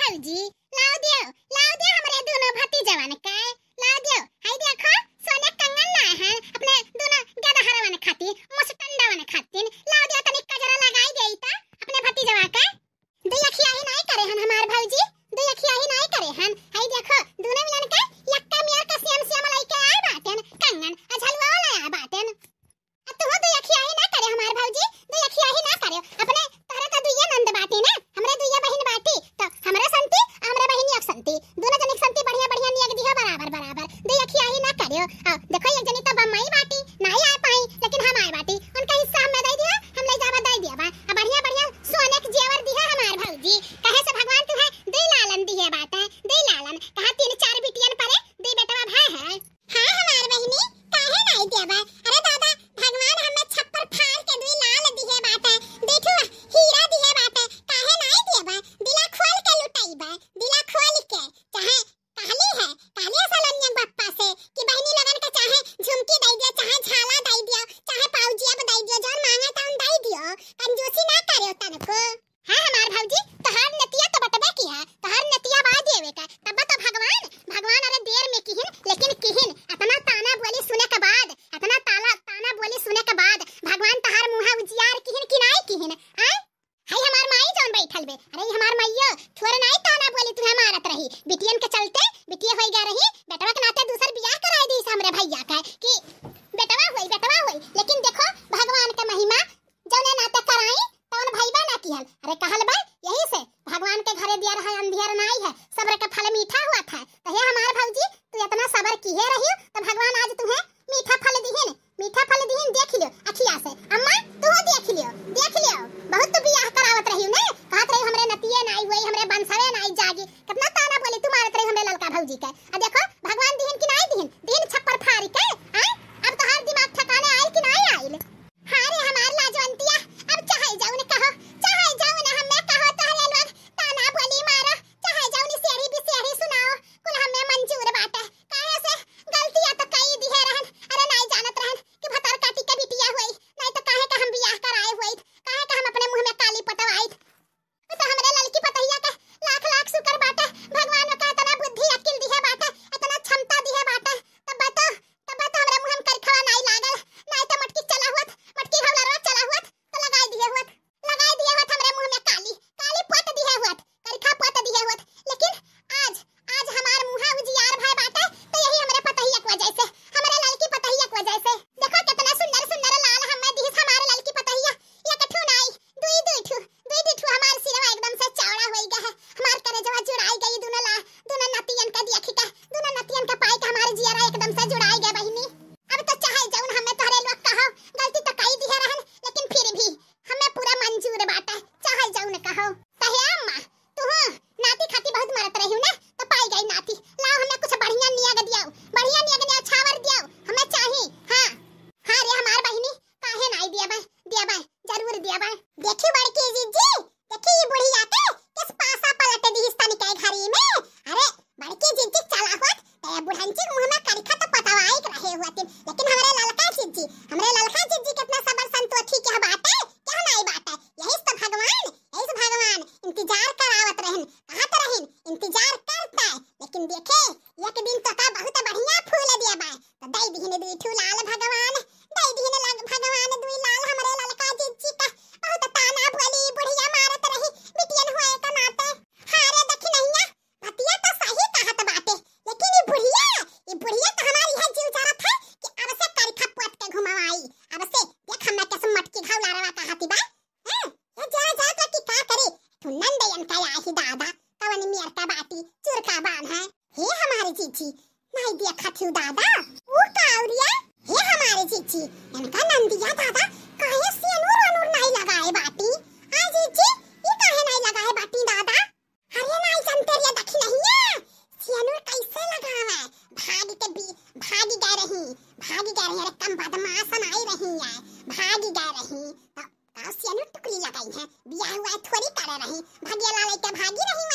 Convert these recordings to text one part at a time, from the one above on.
भाऊजी लाव दियो लाव दियो हमरे दोनों भतीजवा ने काय लाव दियो हाय देखो सोने कंगन लाए हैं अपने दोनों गदा हरवन ने खाती मस्त टंडा ने खातीन लाव दियो तनी कजरा लगाई देई ता अपने भतीजवा का खिया ही नहीं करे हन हमार भाऊजी खिया ही नहीं करे हन हाय देखो दोनों मिलन का यक्का मियर का सेम सेम लाई के अरे हमार मैया थोर नहीं ताना बोली तू मारत रही बिटियन के चलते बिटिया होई गा रही बेटवा के नाते दूसर बियाह कराए दी हमरे भैया का कि बेटवा होई बेटवा होई लेकिन देखो भगवान के महिमा जने नाते कराई तौन भईबा ना किहल अरे कहल बा यही से भगवान के घरे दिया रहा अंधियार नहीं है सब्र के फल मीठा हुआ था तो हमार भौजी तू इतना सबर किहे रही थी एनका नंदिया दादा काहे नहीं लगाए बाटी जी ये काहे नहीं लगाए बाटी दादा अरे नहीं जानते रे नहीं है कैसे लगावे भागी के भी रही रही बदमाश रही है भागी रही तो, तो सियानूर टुकड़ी लगाई है बिया हुआ थोड़ी करे रही भगिया लाल भागी रही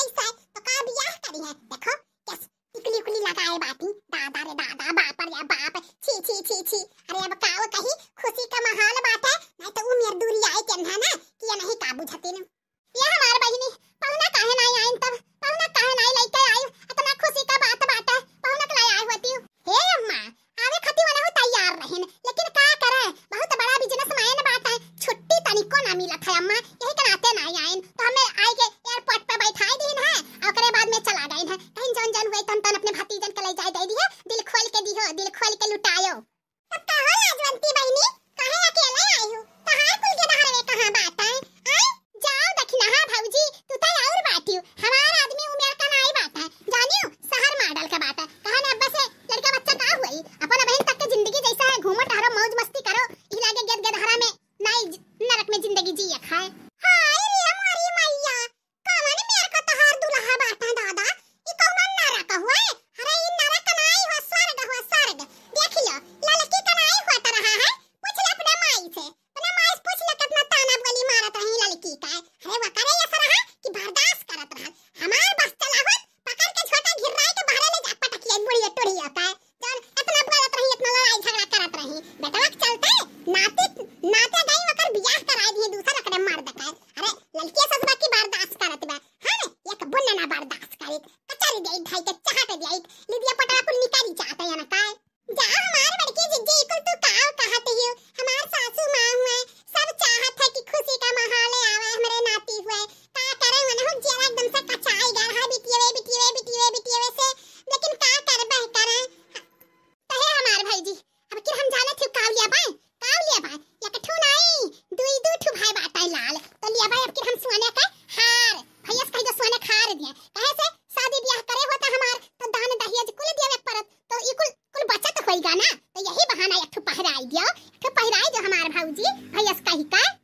अयस काही काय